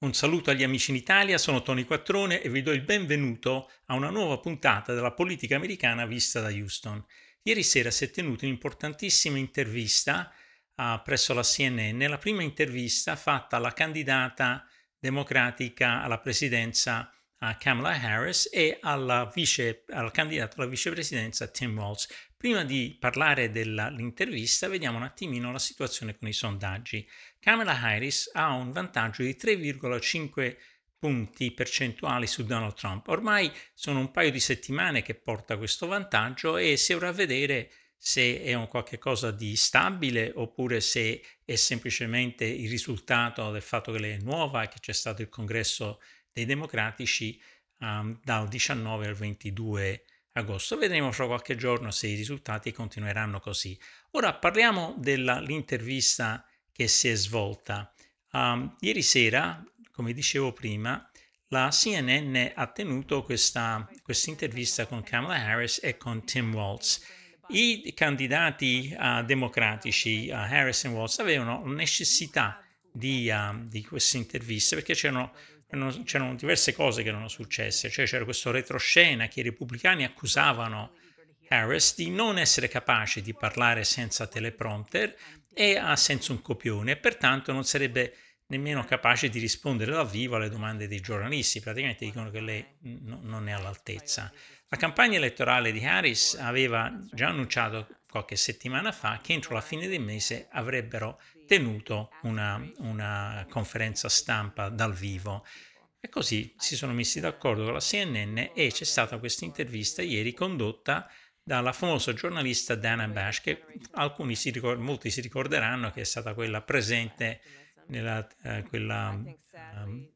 Un saluto agli amici in Italia, sono Tony Quattrone e vi do il benvenuto a una nuova puntata della politica americana vista da Houston. Ieri sera si è tenuta un'importantissima intervista uh, presso la CNN, la prima intervista fatta alla candidata democratica alla presidenza uh, Kamala Harris e alla vice, al candidato alla vicepresidenza Tim Walz. Prima di parlare dell'intervista, vediamo un attimino la situazione con i sondaggi. Kamala Harris ha un vantaggio di 3,5 punti percentuali su Donald Trump. Ormai sono un paio di settimane che porta questo vantaggio e si dovrà vedere se è un qualche cosa di stabile oppure se è semplicemente il risultato del fatto che lei è nuova e che c'è stato il congresso dei democratici um, dal 19 al 22 agosto. Vedremo fra qualche giorno se i risultati continueranno così. Ora parliamo dell'intervista che si è svolta. Um, ieri sera, come dicevo prima, la CNN ha tenuto questa intervista con Kamala Harris e con Tim Walz. I candidati uh, democratici, uh, Harris e Walz, avevano necessità di, uh, di questa intervista perché c'erano non, c'erano diverse cose che erano successe, cioè c'era questo retroscena che i repubblicani accusavano Harris di non essere capace di parlare senza teleprompter e senso un copione, pertanto non sarebbe nemmeno capace di rispondere dal vivo alle domande dei giornalisti, praticamente dicono che lei n- non è all'altezza. La campagna elettorale di Harris aveva già annunciato qualche settimana fa che entro la fine del mese avrebbero tenuto ah, una, una conferenza stampa dal vivo. E così si sono messi d'accordo con la CNN e c'è stata questa intervista ieri condotta dalla famosa giornalista Dana Bash, che alcuni si ricord- molti si ricorderanno che è stata quella presente nella eh, quella, um,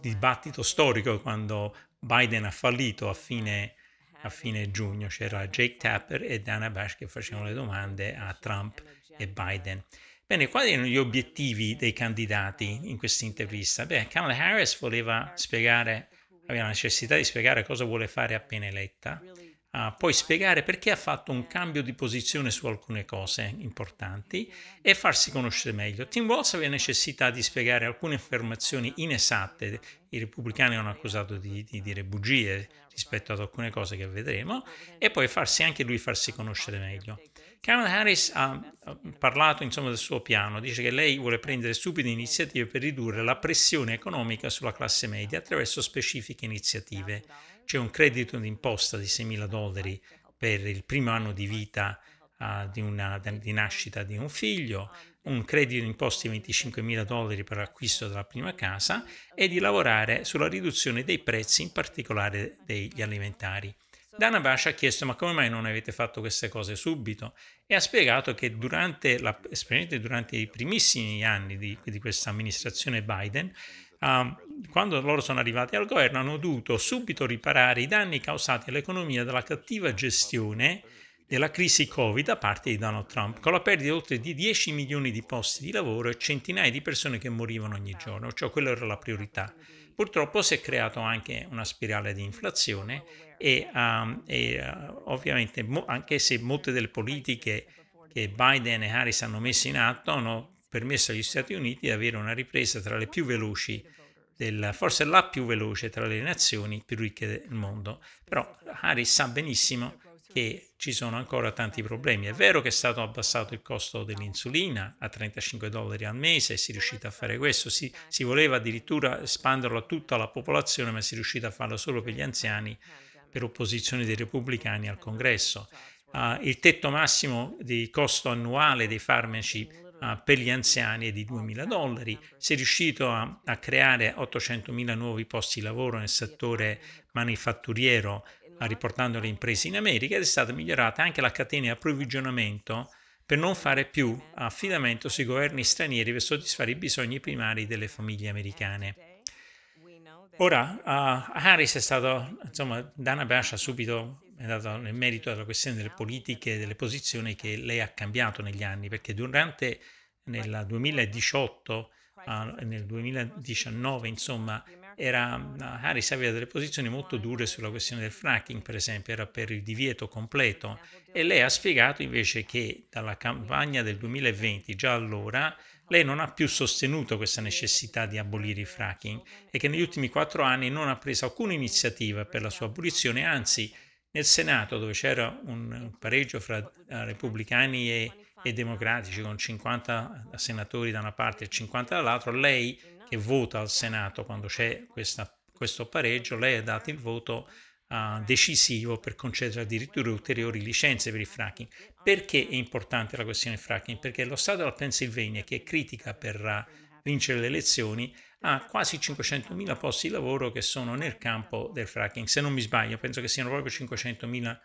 dibattito storico quando Biden ha fallito a fine, a fine, giugno. C'era Jake Tapper e Dana Bash che facevano le domande a Trump e Biden. Bene, quali erano gli obiettivi dei candidati in questa intervista? Beh, Kamala Harris voleva spiegare, aveva la necessità di spiegare cosa vuole fare appena eletta, uh, poi spiegare perché ha fatto un cambio di posizione su alcune cose importanti e farsi conoscere meglio. Tim Walz aveva necessità di spiegare alcune affermazioni inesatte, i repubblicani hanno accusato di, di dire bugie rispetto ad alcune cose che vedremo, e poi farsi anche lui farsi conoscere meglio. Kamala Harris ha eh, parlato insomma, del suo piano, dice che lei vuole prendere subito iniziative per ridurre la pressione economica sulla classe media attraverso specifiche iniziative. C'è un credito d'imposta di 6.000 dollari per il primo anno di vita uh, di, una, di, nascita di un figlio, un credito d'imposta di 25.000 dollari per l'acquisto della prima casa e di lavorare sulla riduzione dei prezzi, in particolare degli alimentari. Esatto. Dana Danabash ha chiesto ma come mai non avete fatto queste cose subito e ha spiegato che durante, la, durante i primissimi anni di, di questa amministrazione Biden Uh, quando loro sono arrivati al governo hanno dovuto subito riparare i danni causati all'economia dalla cattiva gestione della crisi Covid da parte di Donald Trump, con la perdita di oltre 10 milioni di posti di lavoro e centinaia di persone che morivano ogni giorno, cioè quella era la priorità. Purtroppo si è creata anche una spirale di inflazione e, um, e uh, ovviamente mo- anche se molte delle politiche che Biden e Harris hanno messo in atto hanno permesso agli Stati Uniti di avere una ripresa tra le più veloci del, forse la più veloce tra le nazioni più ricche del mondo. Però Harris sa benissimo che che ci sono ancora tanti problemi. È vero che è stato abbassato il costo dell'insulina a 35 dollari al mese, si è riuscito a fare questo, si, si, voleva addirittura espanderlo a tutta la popolazione, ma si è riuscito a farlo solo per gli anziani per opposizione dei repubblicani al congresso. Uh, il tetto massimo di costo annuale dei farmaci uh, per gli anziani è di 2.000 dollari, si è riuscito a, a creare 800.000 nuovi posti di lavoro nel settore manifatturiero Ah, riportando le imprese in America ed è stata migliorata anche la catena di approvvigionamento per non fare più affidamento sui governi stranieri per soddisfare i bisogni primari delle famiglie americane. Ora, uh, Harris è stato, insomma, Dana Bascia subito è andato nel merito della questione delle politiche e delle posizioni che lei ha cambiato negli anni, perché durante ah, nel 2018, uh, nel 2019, insomma, era, Harris aveva delle posizioni molto dure sulla questione del fracking, per esempio, era per il divieto completo e lei ha spiegato invece che dalla campagna del 2020, già allora, lei non ha più sostenuto questa necessità di abolire il fracking e che negli ultimi quattro anni non ha preso alcuna iniziativa per la sua abolizione, anzi nel Senato dove c'era un pareggio fra eh, repubblicani e, e democratici con 50 senatori da una parte e 50 dall'altra, lei e vota al Senato quando c'è questa, questo pareggio, lei ha dato il voto uh, decisivo per concedere addirittura ulteriori licenze per il fracking. Perché è importante la questione del fracking? Perché lo Stato della Pennsylvania, che è critica per uh, vincere le elezioni, ha quasi 500.000 posti di lavoro che sono nel campo del fracking. Se non mi sbaglio, penso che siano proprio 500.000 uh,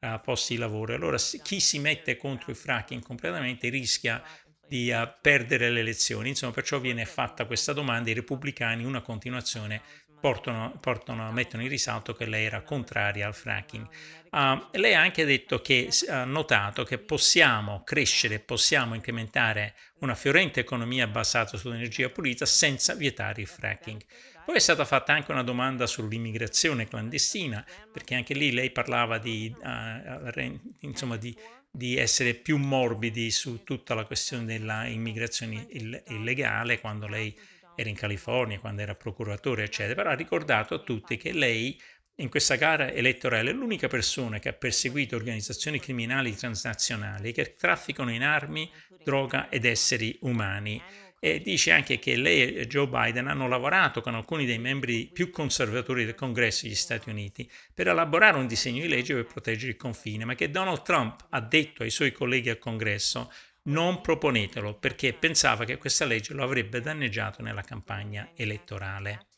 ah, posti di lavoro. Allora, chi si mette contro il fracking completamente rischia di uh, perdere le elezioni, insomma perciò viene fatta questa domanda, i repubblicani una continuazione portano, portano mettono in risalto che lei era contraria al fracking. Uh, lei ha anche detto che ha notato che possiamo crescere, possiamo incrementare una fiorente economia basata sull'energia pulita senza vietare il fracking. Poi è stata fatta anche una domanda sull'immigrazione clandestina, perché anche lì lei parlava di, uh, insomma, di di essere più morbidi su tutta la questione dell'immigrazione ill- illegale quando lei era in California, quando era procuratore, eccetera, però ha ricordato a tutti che lei in questa gara elettorale è l'unica persona che ha perseguito organizzazioni criminali transnazionali che trafficano in armi, droga ed esseri umani e dice anche che lei e Joe Biden hanno lavorato con alcuni dei membri più conservatori del Congresso degli Stati Uniti per elaborare un disegno di legge per proteggere il confine, ma che Donald Trump ha detto ai suoi colleghi al Congresso non proponetelo perché pensava che questa legge lo avrebbe danneggiato nella campagna elettorale.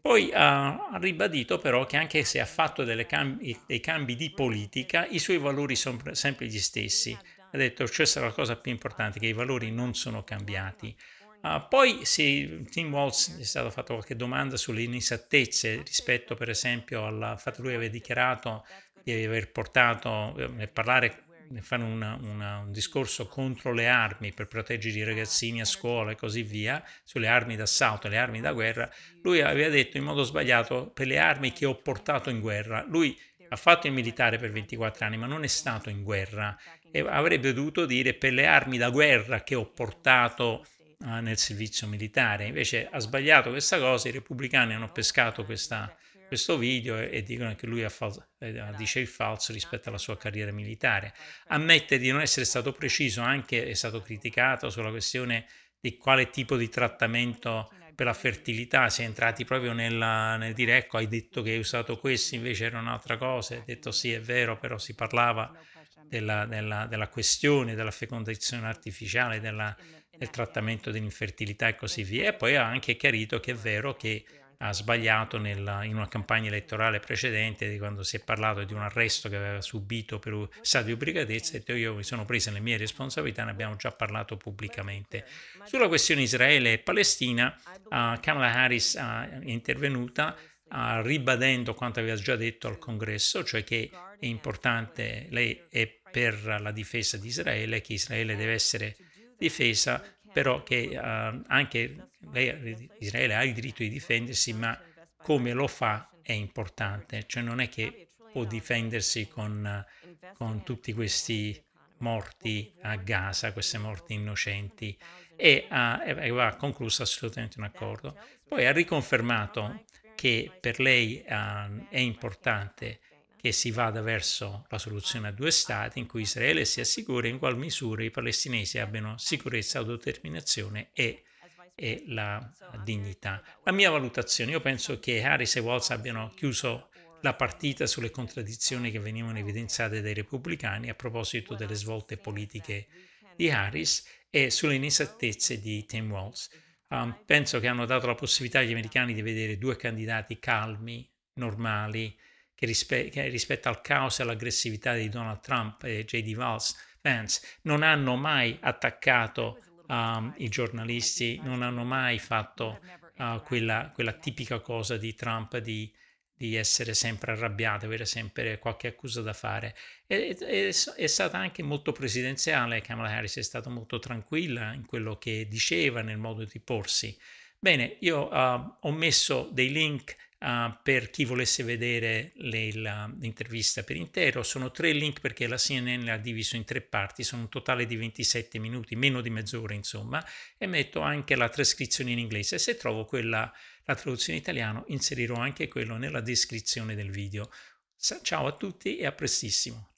Poi ha ribadito però che anche se ha fatto cambi, dei cambi di politica, i suoi valori sono sempre gli stessi ha detto questa è cioè, la cosa più importante, che i valori non sono cambiati. Uh, poi se Tim Walz è stato fatto qualche domanda sulle inesattezze rispetto per esempio al fatto che lui aveva dichiarato di aver portato, eh, nel parlare, nel fare una, una, un discorso contro le armi per proteggere i ragazzini a scuola e così via, sulle armi d'assalto, le armi da guerra, lui aveva detto in modo sbagliato per le armi che ho portato in guerra. Lui ha fatto il militare per 24 anni, ma non è stato in guerra e avrebbe dovuto dire per le armi da guerra che ho portato eh, nel servizio militare. Invece ha sbagliato questa cosa, i repubblicani hanno pescato questa, questo video e, e, dicono che lui falso, eh, dice il falso rispetto alla sua carriera militare. Ammette di non essere stato preciso, anche è stato criticato sulla questione di quale tipo di trattamento per la fertilità si è entrati proprio nella, nel dire ecco hai detto che hai usato questo invece era un'altra cosa, hai detto sì è vero però si parlava della, della, della questione della fecondazione artificiale, della, del trattamento dell'infertilità e così via e poi ha anche chiarito che è vero che ha sbagliato nella, in una campagna elettorale precedente quando si è parlato di un arresto che aveva subito per stato di brigatezza, e detto io mi sono preso le mie responsabilità, ne abbiamo già parlato pubblicamente. Sulla questione Israele e Palestina, uh, Kamala Harris uh, è intervenuta uh, ribadendo quanto aveva già detto al congresso, cioè che è importante, lei è per la difesa di Israele, che Israele deve essere difesa però che eh, anche lei, Israele ha il diritto di difendersi, ma come lo fa è importante, cioè non è che può difendersi con, con tutti questi morti a Gaza, queste morti innocenti, e ha, eh, aveva concluso assolutamente un accordo. Poi ha riconfermato che per lei uh, è importante che si vada verso la soluzione a due stati in cui Israele si assicuri in qual misura i palestinesi abbiano sicurezza, autodeterminazione e, e la dignità. La mia valutazione, io penso che Harris e Walz abbiano chiuso la partita sulle contraddizioni che venivano evidenziate dai repubblicani a proposito delle svolte politiche di Harris e sulle inesattezze di Tim Walz. Um, penso che hanno dato la possibilità agli americani di vedere due candidati calmi, normali, che, rispe- rispetto al caos e all'aggressività di Donald Trump e J.D. Vance non hanno mai attaccato um, i giornalisti, non hanno mai fatto uh, quella, quella, tipica cosa di Trump di, di, essere sempre arrabbiato, avere sempre qualche accusa da fare. E, è, è stata anche molto presidenziale, Kamala Harris è stata molto tranquilla in quello che diceva, nel modo di porsi. Bene, io uh, ho messo dei link uh, per chi volesse vedere le, la, l'intervista per intero. Sono tre link perché la CNN l'ha diviso in tre parti, sono un totale di 27 minuti, meno di mezz'ora insomma, e metto anche la trascrizione in inglese. Se trovo quella, la traduzione in italiano, inserirò anche quello nella descrizione del video. Ciao a tutti e a prestissimo.